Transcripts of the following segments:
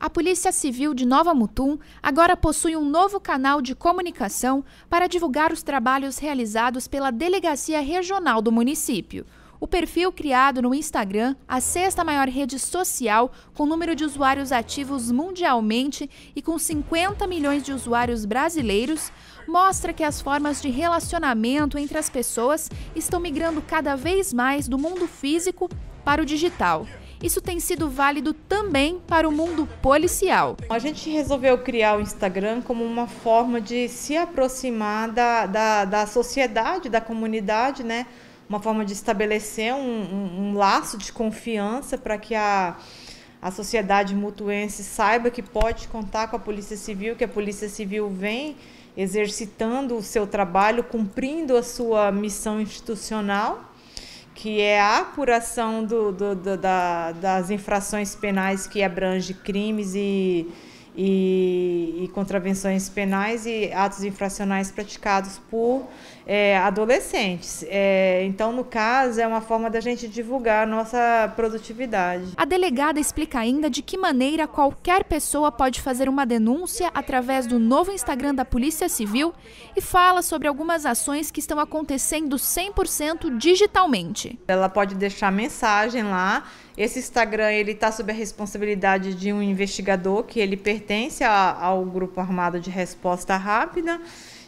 a Polícia Civil de Nova Mutum agora possui um novo canal de comunicação para divulgar os trabalhos realizados pela Delegacia Regional do município. O perfil criado no Instagram, a sexta maior rede social com número de usuários ativos mundialmente e com 50 milhões de usuários brasileiros, mostra que as formas de relacionamento entre as pessoas estão migrando cada vez mais do mundo físico para o digital isso tem sido válido também para o mundo policial. A gente resolveu criar o Instagram como uma forma de se aproximar da, da, da sociedade, da comunidade, né? uma forma de estabelecer um, um, um laço de confiança para que a, a sociedade mutuense saiba que pode contar com a Polícia Civil, que a Polícia Civil vem exercitando o seu trabalho, cumprindo a sua missão institucional que é a apuração do, do, do da, das infrações penais que abrange crimes e e, e contravenções penais e atos infracionais praticados por é, adolescentes. É, então, no caso, é uma forma da gente divulgar a nossa produtividade. A delegada explica ainda de que maneira qualquer pessoa pode fazer uma denúncia através do novo Instagram da Polícia Civil e fala sobre algumas ações que estão acontecendo 100% digitalmente. Ela pode deixar mensagem lá. Esse Instagram ele está sob a responsabilidade de um investigador que ele pertence resistência ao grupo armado de resposta rápida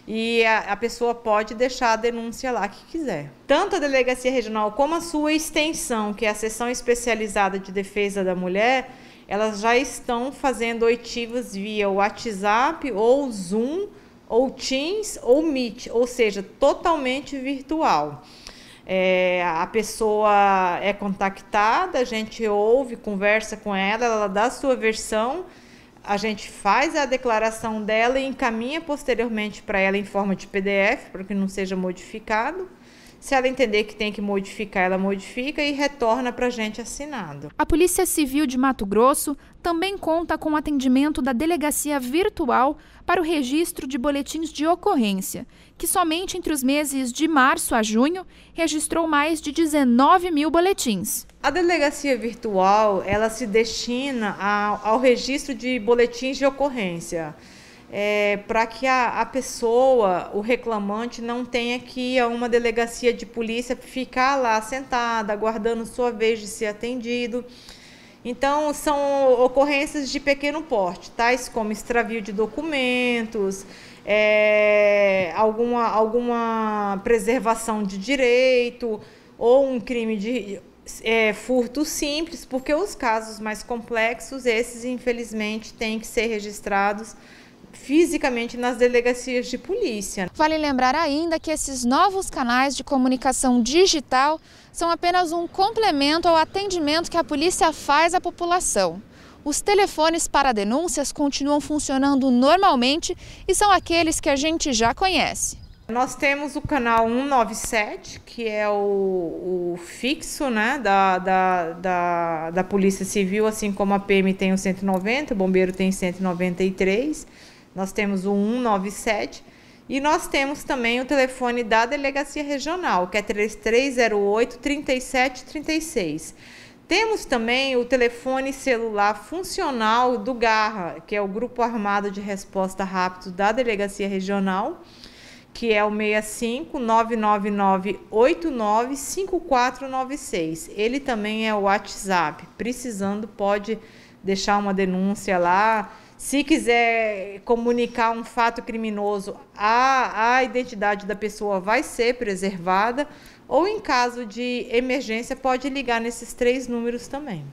e a, pessoa pode deixar a denúncia lá que quiser. Tanto a delegacia regional como a sua extensão, que é a seção especializada de defesa da mulher, elas já estão fazendo oitivas via WhatsApp ou Zoom ou Teams ou Meet, ou seja, totalmente virtual. É, a pessoa é contactada, a gente ouve, conversa com ela, ela dá a sua versão a gente faz a declaração dela e encaminha posteriormente para ela em forma de PDF, para que não seja modificado. Se ela entender que tem que modificar, ela modifica e retorna para a gente assinado. A Polícia Civil de Mato Grosso também conta com o atendimento da delegacia virtual para o registro de boletins de ocorrência, que somente entre os meses de março a junho registrou mais de 19 mil boletins. A delegacia virtual ela se destina ao, ao registro de boletins de ocorrência é, para que a, a, pessoa, o reclamante, não tenha que ir a uma delegacia de polícia ficar lá sentada, aguardando sua vez de ser atendido. Então, são ocorrências de pequeno porte, tais como extravio de documentos, é, alguma, alguma preservação de direito ou um crime de é, furto simples, porque os casos mais complexos, esses infelizmente têm que ser registrados fisicamente nas delegacias de polícia. Vale lembrar ainda que esses novos canais de comunicação digital são apenas um complemento ao atendimento que a polícia faz à população. Os telefones para denúncias continuam funcionando normalmente e são aqueles que a gente já conhece. Nós temos o canal 197, que é o, o fixo né, da, da, da, da, Polícia Civil, assim como a PM tem o 190, o Bombeiro tem 193. Nós temos o 197 e nós temos também o telefone da Delegacia Regional, que é 3308-3736. Temos também o telefone celular funcional do GARRA, que é o Grupo Armado de Resposta Rápido da Delegacia Regional, que é o 65 999 89 5496. Ele também é o WhatsApp. Precisando, pode deixar uma denúncia lá, se quiser comunicar um fato criminoso, a, a identidade da pessoa vai ser preservada. Ou em caso de emergência, pode ligar nesses três números também.